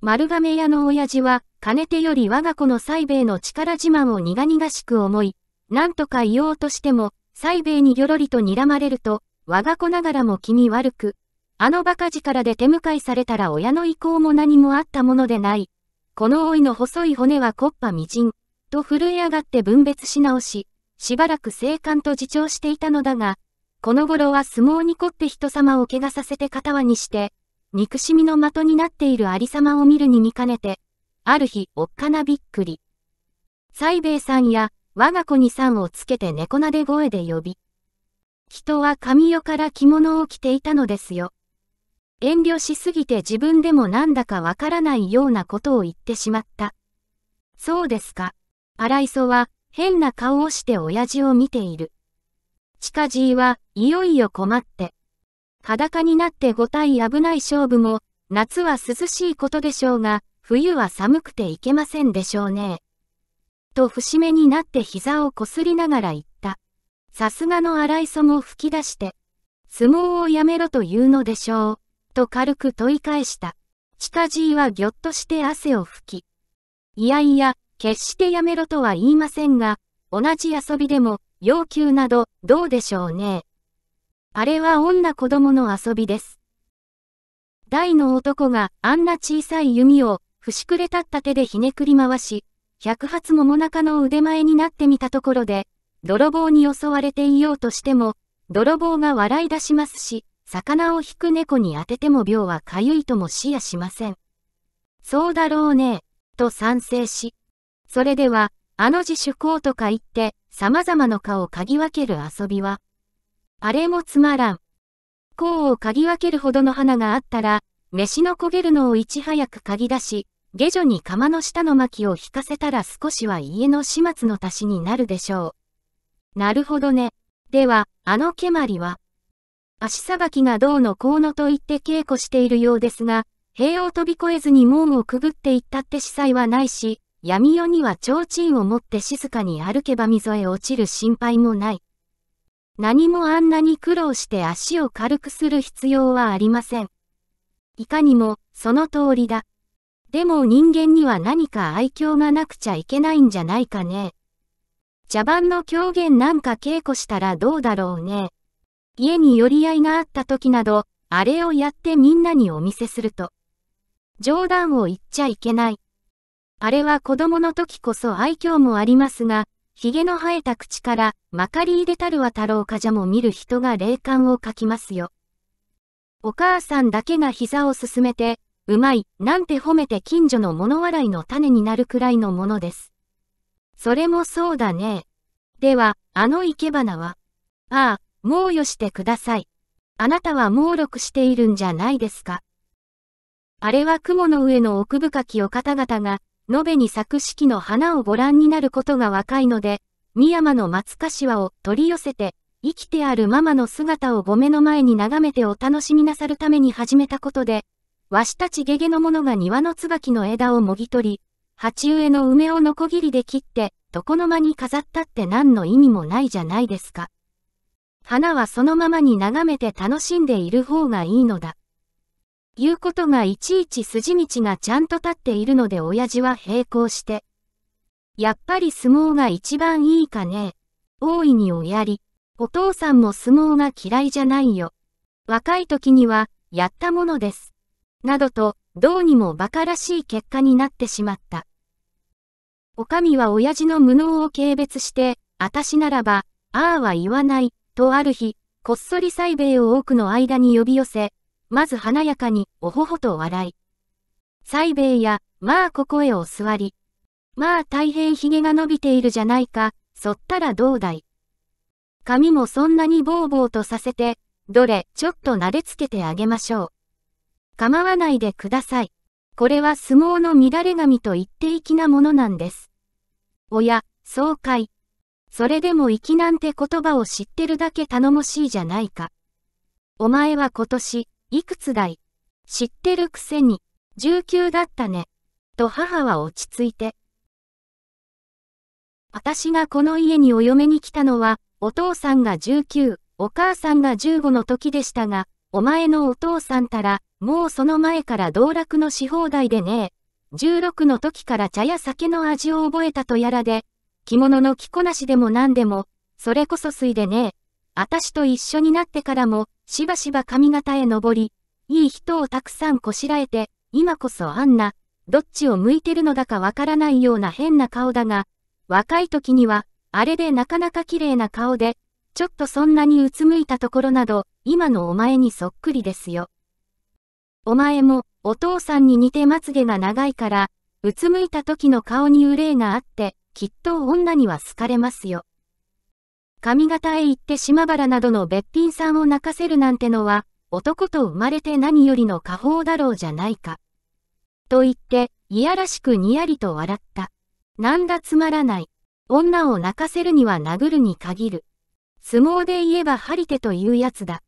丸亀屋の親父は、かねてより我が子の西米の力自慢を苦々しく思い、何とか言おうとしても、西米にぎょろりと睨まれると、我が子ながらも気に悪く、あの馬鹿力で手向かいされたら親の意向も何もあったものでない。この老いの細い骨は骨波みじん、と震え上がって分別し直し、しばらく静観と自重していたのだが、この頃は相撲に凝って人様を怪我させて片輪にして、憎しみの的になっているありさまを見るに見かねて、ある日、おっかなびっくり。西兵衛さんや、我が子にさんをつけて猫なで声で呼び。人は髪よから着物を着ていたのですよ。遠慮しすぎて自分でもなんだかわからないようなことを言ってしまった。そうですか。荒磯は、変な顔をして親父を見ている。近じいはいよいよ困って。裸になって五体危ない勝負も、夏は涼しいことでしょうが、冬は寒くていけませんでしょうね。と節目になって膝をこすりながら言った。さすがの荒磯も吹き出して、相撲をやめろと言うのでしょう、と軽く問い返した。近じいはぎょっとして汗を拭き。いやいや、決してやめろとは言いませんが、同じ遊びでも、要求など、どうでしょうね。あれは女子供の遊びです。大の男があんな小さい弓を節くれ立った手でひねくり回し、百発桃中の腕前になってみたところで、泥棒に襲われていようとしても、泥棒が笑い出しますし、魚を引く猫に当てても病はかゆいとも視野しません。そうだろうね、と賛成し、それでは、あの自主公とか言って、様々の蚊を嗅ぎ分ける遊びは、あれもつまらん。甲を嗅ぎ分けるほどの花があったら、飯の焦げるのをいち早く嗅ぎ出し、下女に釜の下の薪を引かせたら少しは家の始末の足しになるでしょう。なるほどね。では、あの蹴鞠は足さばきがどうのこうのと言って稽古しているようですが、塀を飛び越えずに門をくぐっていったって司祭はないし、闇夜には提灯を持って静かに歩けば溝へ落ちる心配もない。何もあんなに苦労して足を軽くする必要はありません。いかにも、その通りだ。でも人間には何か愛嬌がなくちゃいけないんじゃないかね。茶番の狂言なんか稽古したらどうだろうね。家に寄り合いがあった時など、あれをやってみんなにお見せすると。冗談を言っちゃいけない。あれは子供の時こそ愛嬌もありますが、髭の生えた口から、まかり入れたるは太郎かじゃも見る人が霊感を書きますよ。お母さんだけが膝をすすめて、うまい、なんて褒めて近所の物笑いの種になるくらいのものです。それもそうだね。では、あの生け花はああ、もうよしてください。あなたは猛録しているんじゃないですか。あれは雲の上の奥深きお方々が、延べに咲く四季の花をご覧になることが若いので、三山の松柏を取り寄せて、生きてあるママの姿をご目の前に眺めてお楽しみなさるために始めたことで、わしたちゲゲの者が庭の椿の枝をもぎ取り、鉢植えの梅をのこぎりで切って、床の間に飾ったって何の意味もないじゃないですか。花はそのままに眺めて楽しんでいる方がいいのだ。いうことがいちいち筋道がちゃんと立っているので親父は並行して。やっぱり相撲が一番いいかね。大いにおやり。お父さんも相撲が嫌いじゃないよ。若い時には、やったものです。などと、どうにも馬鹿らしい結果になってしまった。おかみは親父の無能を軽蔑して、私ならば、ああは言わない、とある日、こっそり西米を多くの間に呼び寄せ、まず華やかに、おほほと笑い。西米や、まあここへお座り。まあ大変髭が伸びているじゃないか、そったらどうだい。髪もそんなにボーボーとさせて、どれ、ちょっと撫でつけてあげましょう。構わないでください。これは相撲の乱れ髪と言って粋なものなんです。おや、爽快。それでも粋なんて言葉を知ってるだけ頼もしいじゃないか。お前は今年、いくつだい知ってるくせに、19だったね。と母は落ち着いて。私がこの家にお嫁に来たのは、お父さんが19、お母さんが15の時でしたが、お前のお父さんたら、もうその前から道楽のし放題でね16の時から茶や酒の味を覚えたとやらで、着物の着こなしでも何でも、それこそ水でね、あたしと一緒になってからも、しばしば髪型へ登り、いい人をたくさんこしらえて、今こそあんな、どっちを向いてるのだかわからないような変な顔だが、若い時には、あれでなかなか綺麗な顔で、ちょっとそんなにうつむいたところなど、今のお前にそっくりですよ。お前も、お父さんに似てまつげが長いから、うつむいた時の顔に憂いがあって、きっと女には好かれますよ。髪型へ行って島原などのべっぴんさんを泣かせるなんてのは、男と生まれて何よりの過宝だろうじゃないか。と言って、いやらしくにやりと笑った。なんだつまらない。女を泣かせるには殴るに限る。相撲で言えば張り手というやつだ。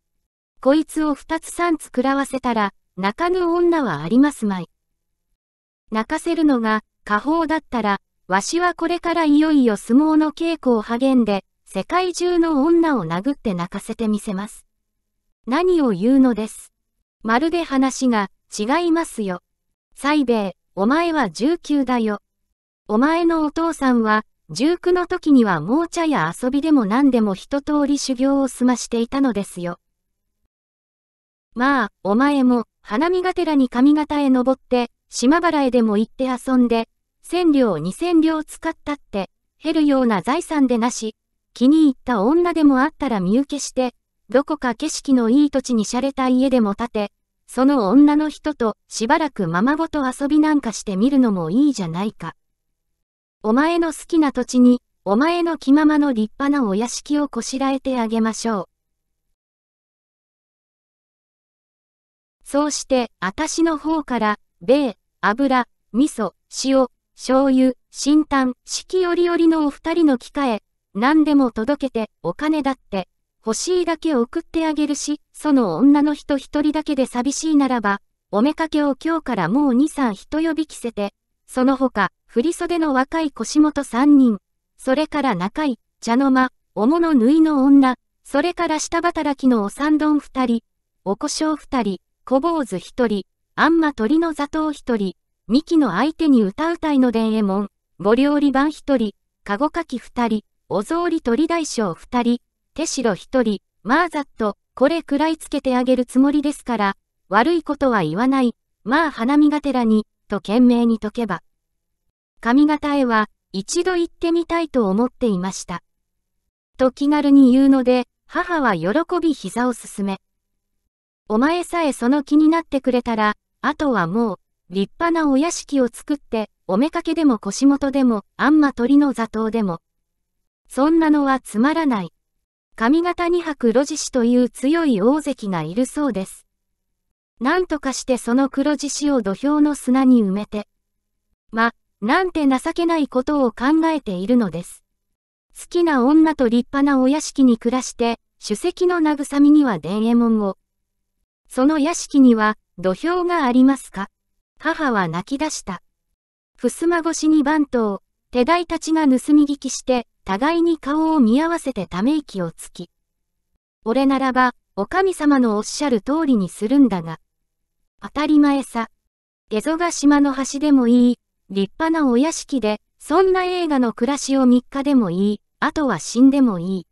こいつを二つ三つ食らわせたら、泣かぬ女はありますまい。泣かせるのが、過方だったら、わしはこれからいよいよ相撲の稽古を励んで、世界中の女を殴って泣かせてみせます。何を言うのです。まるで話が違いますよ。西米、お前は19だよ。お前のお父さんは、19の時には猛茶や遊びでも何でも一通り修行を済ましていたのですよ。まあ、お前も、花見がてらに上方へ登って、島原へでも行って遊んで、千両二千両使ったって、減るような財産でなし、気に入った女でもあったら身請けして、どこか景色のいい土地に洒落た家でも建て、その女の人としばらくままごと遊びなんかしてみるのもいいじゃないか。お前の好きな土地に、お前の気ままの立派なお屋敷をこしらえてあげましょう。そうして、私の方から、米、油、味噌、塩、醤油、新炭、四季折々のお二人の機会、何でも届けて、お金だって、欲しいだけ送ってあげるし、その女の人一人だけで寂しいならば、おめかけを今日からもう二三人呼び着せて、その他、振袖の若い腰元三人、それから中井、茶の間、おもの縫いの女、それから下働きのお三丼二人、お胡椒二人、小坊主一人、あんま鳥の座頭一人、ミキの相手に歌うたいのんえもん、ご料理番一人、かごかき二人、お草り鳥大将二人、手代一人、まあざっと、これくらいつけてあげるつもりですから、悪いことは言わない、まあ花見がてらに、と懸命に解けば。髪型へは、一度行ってみたいと思っていました。と気軽に言うので、母は喜び膝をすすめ。お前さえその気になってくれたら、あとはもう、立派なお屋敷を作って、おめかけでも腰元でも、あんま鳥の座頭でも。そんなのはつまらない。上方二白路地師という強い大関がいるそうです。なんとかしてその黒地師を土俵の砂に埋めて。ま、なんて情けないことを考えているのです。好きな女と立派なお屋敷に暮らして、主席の慰みには伝右衛門を。その屋敷には土俵がありますか母は泣き出した。襖越しに番頭、手代たちが盗み聞きして、互いに顔を見合わせてため息をつき。俺ならば、お神様のおっしゃる通りにするんだが。当たり前さ。蝦夷が島の端でもいい、立派なお屋敷で、そんな映画の暮らしを3日でもいい、あとは死んでもいい。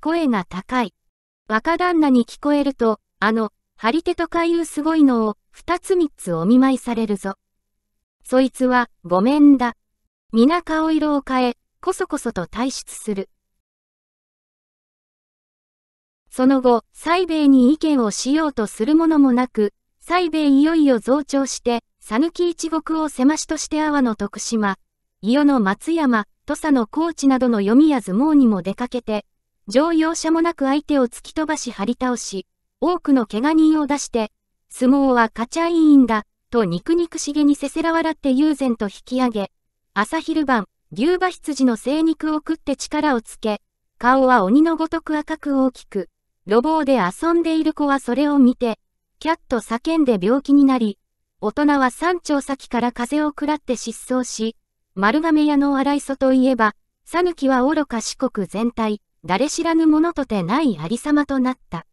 声が高い。若旦那に聞こえると、あの、張り手とかいうすごいのを、二つ三つお見舞いされるぞ。そいつは、ごめんだ。皆顔色を変え、こそこそと退出する。その後、西米に意見をしようとするものもなく、西米いよいよ増長して、讃岐一国を狭しとして阿波の徳島、伊予の松山、土佐の高知などの読みや相撲にも出かけて、乗用車もなく相手を突き飛ばし張り倒し、多くの怪我人を出して、相撲は勝ちゃいいんだ、と肉肉しげにせせら笑って友禅と引き上げ、朝昼晩、牛馬羊の精肉を食って力をつけ、顔は鬼のごとく赤く大きく、路傍で遊んでいる子はそれを見て、キャッと叫んで病気になり、大人は山頂先から風をくらって失踪し、丸亀屋の荒磯といえば、讃岐は愚か四国全体、誰知らぬものとてないありさまとなった。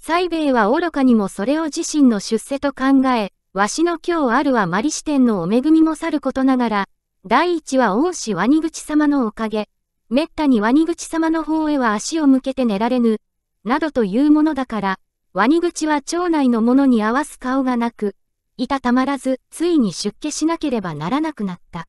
西米は愚かにもそれを自身の出世と考え、わしの今日あるはマリ支店のお恵みもさることながら、第一は恩師ワニ口様のおかげ、めったにワニ口様の方へは足を向けて寝られぬ、などというものだから、ワニ口は町内の者に合わす顔がなく、いたたまらず、ついに出家しなければならなくなった。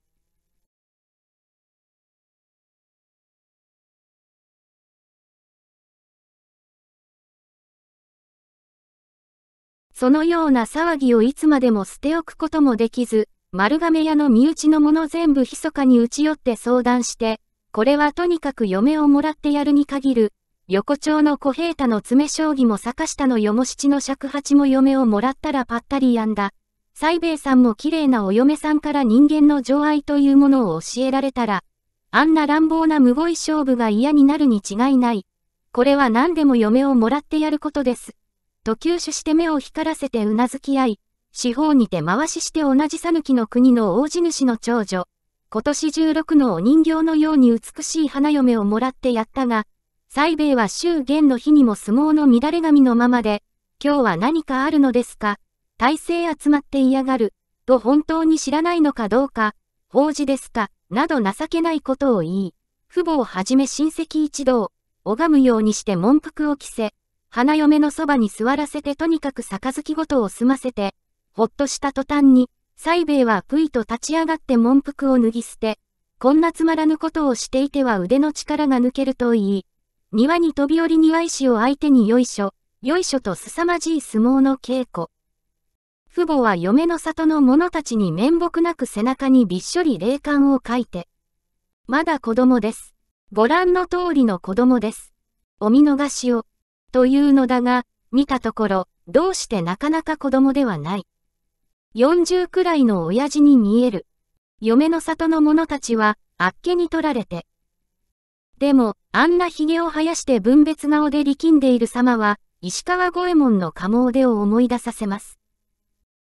そのような騒ぎをいつまでも捨て置くこともできず、丸亀屋の身内のもの全部密かに打ち寄って相談して、これはとにかく嫁をもらってやるに限る、横丁の小平太の詰将棋も坂下のよも七の尺八も嫁をもらったらぱったりやんだ。西米さんも綺麗なお嫁さんから人間の情愛というものを教えられたら、あんな乱暴な無謀い勝負が嫌になるに違いない。これは何でも嫁をもらってやることです。と吸収して目を光らせてうなずき合い、四方にて回しして同じ讃岐の国の大地主の長女、今年16のお人形のように美しい花嫁をもらってやったが、西米は終元の日にも相撲の乱れ髪のままで、今日は何かあるのですか、体勢集まって嫌がる、と本当に知らないのかどうか、法事ですか、など情けないことを言い、父母をはじめ親戚一同、拝むようにして文服を着せ、花嫁のそばに座らせてとにかく杯ごとを済ませて、ほっとした途端に、西兵衛はぷいと立ち上がって文服を脱ぎ捨て、こんなつまらぬことをしていては腕の力が抜けるといい、庭に飛び降り庭石を相手によいしょ、よいしょと凄まじい相撲の稽古。父母は嫁の里の者たちに面目なく背中にびっしょり霊感を書いて。まだ子供です。ご覧の通りの子供です。お見逃しを。というのだが、見たところ、どうしてなかなか子供ではない。40くらいの親父に見える。嫁の里の者たちは、あっけに取られて。でも、あんな髭を生やして分別顔で力んでいる様は、石川五右衛門の紋でを思い出させます。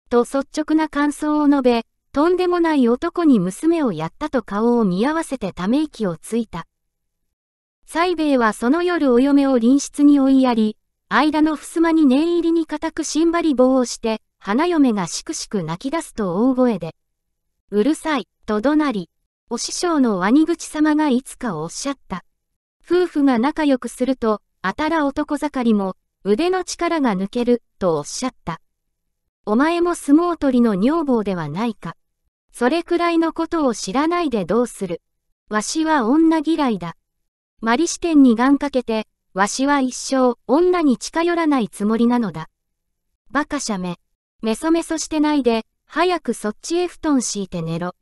と率直な感想を述べ、とんでもない男に娘をやったと顔を見合わせてため息をついた。西兵衛はその夜お嫁を隣室に追いやり、間の襖に念入りに固くしんばり棒をして、花嫁がしくしく泣き出すと大声で、うるさい、と怒鳴り、お師匠のワニ口様がいつかおっしゃった。夫婦が仲良くすると、あたら男盛りも、腕の力が抜ける、とおっしゃった。お前も相撲取りの女房ではないか。それくらいのことを知らないでどうする。わしは女嫌いだ。マリ視点に願かけて、わしは一生、女に近寄らないつもりなのだ。バカしゃめ。メソメソしてないで、早くそっちへ布団敷いて寝ろ。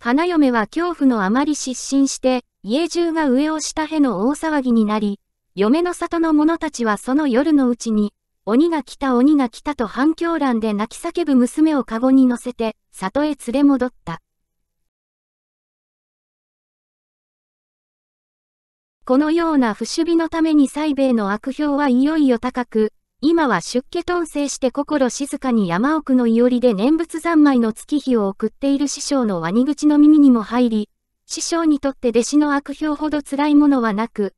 花嫁は恐怖のあまり失神して、家中が上を下への大騒ぎになり、嫁の里の者たちはその夜のうちに、鬼が来た鬼が来たと反響欄で泣き叫ぶ娘をカゴに乗せて、里へ連れ戻った。このような不守備のために西米の悪評はいよいよ高く、今は出家遁生して心静かに山奥のいおりで念仏三昧の月日を送っている師匠のワニ口の耳にも入り、師匠にとって弟子の悪評ほど辛いものはなく、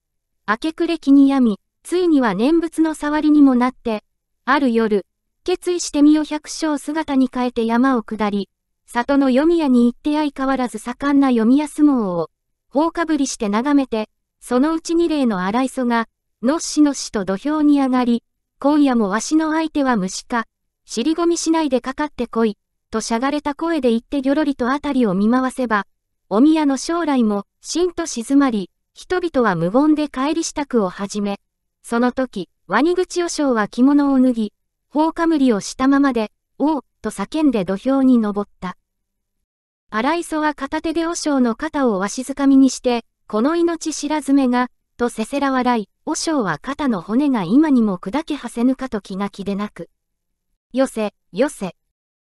明け暮れ気に病み、ついには念仏の触りにもなって、ある夜、決意して身を百姓姿に変えて山を下り、里の読み屋に行って相変わらず盛んな読み屋相撲を、放かぶりして眺めて、そのうち二例の荒磯が、のっしのしと土俵に上がり、今夜もわしの相手は虫か、尻込みしないでかかってこい、としゃがれた声で言ってぎょろりとあたりを見回せば、お宮の将来も、しんと静まり、人々は無言で帰り支度を始め、その時、ワニ口和尚は着物を脱ぎ、放かむりをしたままで、おう、と叫んで土俵に登った。荒磯は片手で和尚の肩をわしづかみにして、この命知らずめが、とせせら笑い、和尚は肩の骨が今にも砕けはせぬかと気が気でなく。よせ、よせ。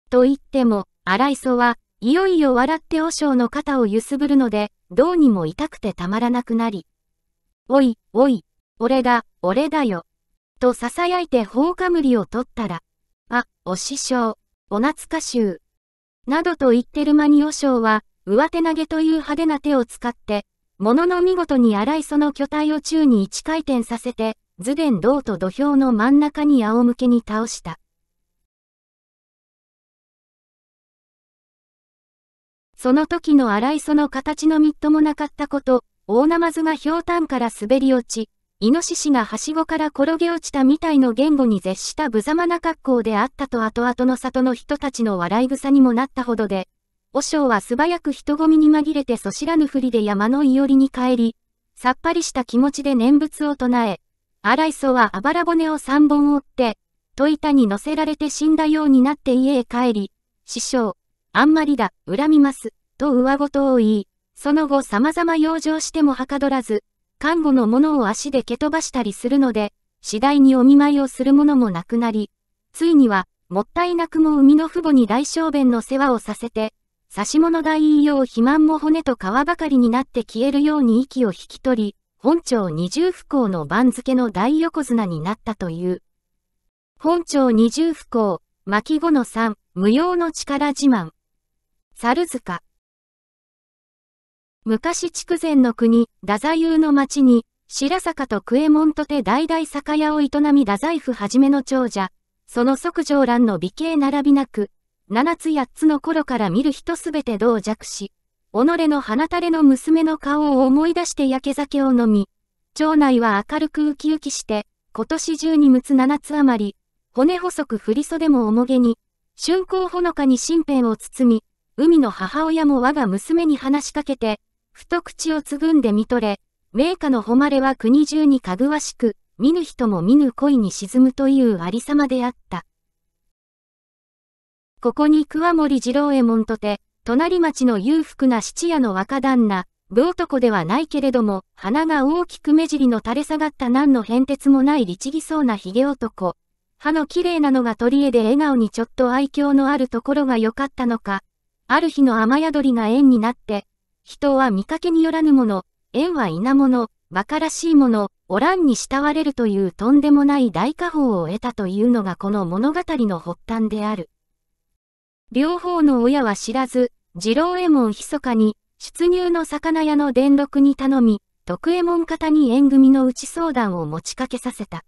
と言っても、荒磯はいよいよ笑って和尚の肩を揺すぶるので、どうにも痛くてたまらなくなり。おい、おい、俺だ、俺だよ。と囁いて放火無理を取ったら、あ、お師匠、お懐かしゅう。などと言ってる間に和尚は、上手投げという派手な手を使って、ものの見事に荒いその巨体を宙に一回転させて、図伝道と土俵の真ん中に仰向けに倒した。その時の荒いその形のみっともなかったこと、大ナマズがひょうたんから滑り落ち、イノシシがはしごから転げ落ちたみたいの言語に絶した無様な格好であったと後々の里の人たちの笑い草にもなったほどで、和尚は素早く人混みに紛れてそ知らぬふりで山のいおりに帰り、さっぱりした気持ちで念仏を唱え、荒磯はあばら骨を三本折って、戸板に乗せられて死んだようになって家へ帰り、師匠、あんまりだ、恨みます、と上ごとを言い、その後様々養生してもはかどらず、看護の者を足で蹴飛ばしたりするので、次第にお見舞いをする者もなくなり、ついには、もったいなくも生みの父母に大小便の世話をさせて、刺し物大陰用肥満も骨と皮ばかりになって消えるように息を引き取り、本庁二重不幸の番付の大横綱になったという。本庁二重不幸、巻後の3、無用の力自慢。猿塚。昔筑前の国、太宰府の町に、白坂とクエモンとて代々酒屋を営み太宰府はじめの長者、その即上蘭の美形並びなく、七つ八つの頃から見る人すべて同弱し、己の鼻垂れの娘の顔を思い出して焼け酒を飲み、町内は明るくウキウキして、今年中に六つ七つ余り、骨細く振袖も重げに、春光ほのかに身辺を包み、海の母親も我が娘に話しかけて、ふと口をつぐんで見とれ、名家の誉れは国中にかぐわしく、見ぬ人も見ぬ恋に沈むというありさまであった。ここに桑森次郎右衛門とて、隣町の裕福な質屋の若旦那、武男ではないけれども、鼻が大きく目尻の垂れ下がった何の変哲もない律儀そうな髭男。歯の綺麗なのが取り柄で笑顔にちょっと愛嬌のあるところが良かったのか。ある日の雨宿りが縁になって、人は見かけによらぬもの、縁は稲物、馬鹿らしいもの、おらんに慕われるというとんでもない大家宝を得たというのがこの物語の発端である。両方の親は知らず、次郎右衛門密かに、出入の魚屋の伝録に頼み、徳右衛門方に縁組の内相談を持ちかけさせた。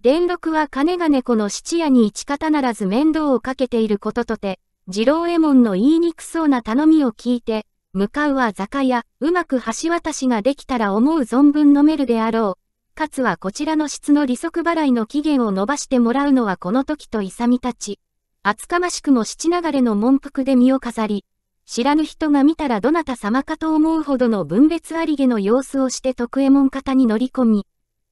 伝録は金が猫の質屋に一方ならず面倒をかけていることとて、次郎右衛門の言いにくそうな頼みを聞いて、向かうは酒屋、うまく橋渡しができたら思う存分飲めるであろう。かつはこちらの質の利息払いの期限を伸ばしてもらうのはこの時と勇みたち。厚かましくも七流れの文服で身を飾り、知らぬ人が見たらどなた様かと思うほどの分別ありげの様子をして徳右衛門方に乗り込み、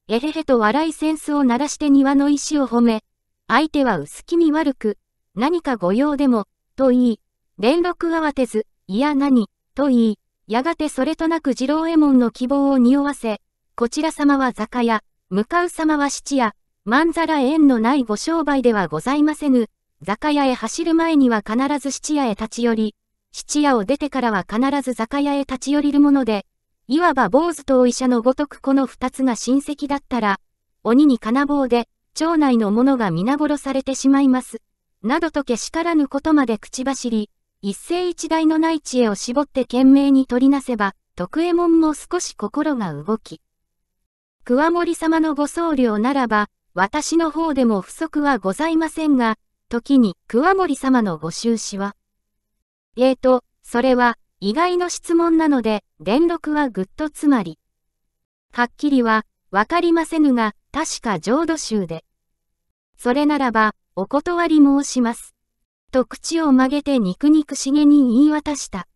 えへへと笑い扇子を鳴らして庭の石を褒め、相手は薄気味悪く、何か御用でも、と言い、連絡慌てず、いや何、と言い、やがてそれとなく次郎右衛門の希望を匂わせ、こちら様は酒屋、向かう様は質屋、まんざら縁のないご商売ではございませぬ。酒屋へ走る前には必ず質屋へ立ち寄り、質屋を出てからは必ず酒屋へ立ち寄りるもので、いわば坊主とお医者のごとくこの二つが親戚だったら、鬼に金棒で、町内の者が皆殺されてしまいます。などとけしからぬことまで口走り、一世一代の内地へを絞って懸命に取りなせば、徳右衛門も少し心が動き。桑森様のご僧侶ならば、私の方でも不足はございませんが、時に桑森様のご収支は。えーと、それは、意外の質問なので、連録はぐっとつまり。はっきりは、わかりませぬが、確か浄土宗で。それならば、お断り申します。と口を曲げて肉肉しげに言い渡した。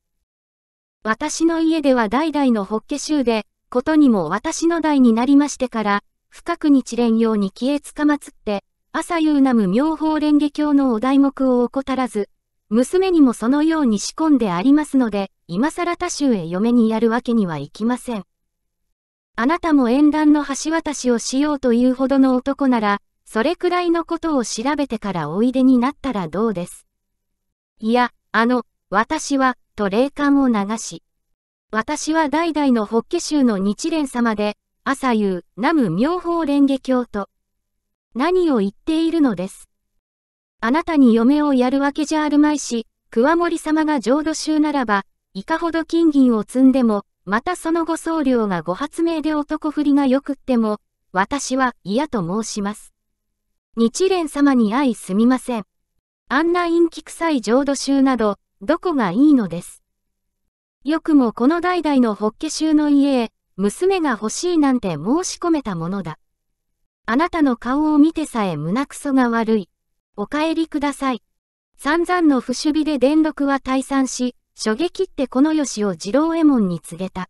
私の家では代々のホッケ州で、ことにも私の代になりましてから、深く日蓮用に消えつかまつって、朝夕なむ妙法蓮華経のお題目を怠らず、娘にもそのように仕込んでありますので、今更他州へ嫁にやるわけにはいきません。あなたも縁談の橋渡しをしようというほどの男なら、それくらいのことを調べてからおいでになったらどうです。いや、あの、私は、と霊感を流し、私は代々の法華宗の日蓮様で、朝夕、南無妙法蓮華経と、何を言っているのです。あなたに嫁をやるわけじゃあるまいし、桑森様が浄土宗ならば、いかほど金銀を積んでも、またその後僧侶がご発明で男振りがよくっても、私は嫌と申します。日蓮様に愛すみません。あんな陰気臭い浄土宗など、どこがいいのです。よくもこの代々の法華宗の家へ、娘が欲しいなんて申し込めたものだ。あなたの顔を見てさえ胸くそが悪い。お帰りください。散々の不守備で電力は退散し、初撃ってこの吉を二郎右衛門に告げた。